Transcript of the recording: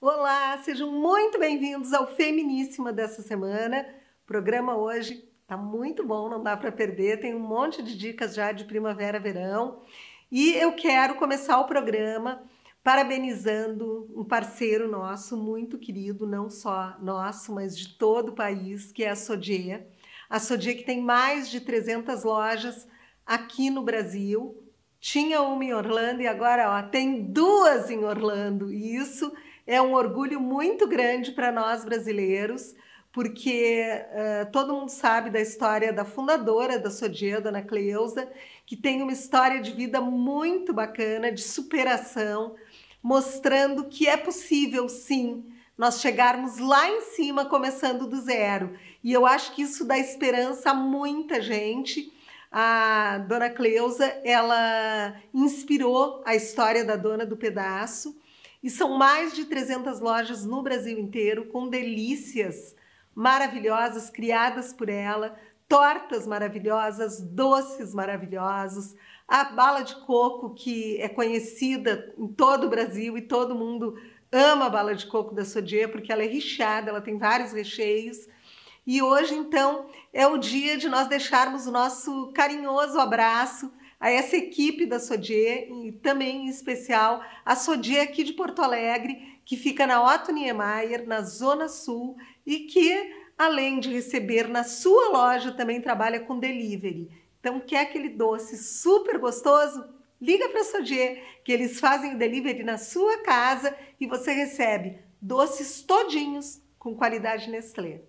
Olá, sejam muito bem-vindos ao Feminíssima dessa semana. O programa hoje tá muito bom, não dá para perder. Tem um monte de dicas já de primavera, verão. E eu quero começar o programa parabenizando um parceiro nosso muito querido, não só nosso, mas de todo o país, que é a Sodie. A Sodie que tem mais de 300 lojas aqui no Brasil, tinha uma em Orlando e agora ó, tem duas em Orlando. E isso é um orgulho muito grande para nós brasileiros, porque uh, todo mundo sabe da história da fundadora da Sodier, Dona Cleusa, que tem uma história de vida muito bacana, de superação, mostrando que é possível, sim, nós chegarmos lá em cima começando do zero. E eu acho que isso dá esperança a muita gente a dona Cleusa, ela inspirou a história da dona do pedaço e são mais de 300 lojas no Brasil inteiro com delícias maravilhosas criadas por ela, tortas maravilhosas, doces maravilhosos, a bala de coco que é conhecida em todo o Brasil e todo mundo ama a bala de coco da Sodier porque ela é recheada, ela tem vários recheios e hoje, então, é o dia de nós deixarmos o nosso carinhoso abraço a essa equipe da Sodier e também em especial a Sodier aqui de Porto Alegre, que fica na Otto Niemeyer, na Zona Sul, e que, além de receber na sua loja, também trabalha com delivery. Então, quer aquele doce super gostoso? Liga para a Sodier que eles fazem o delivery na sua casa e você recebe doces todinhos com qualidade Nestlé.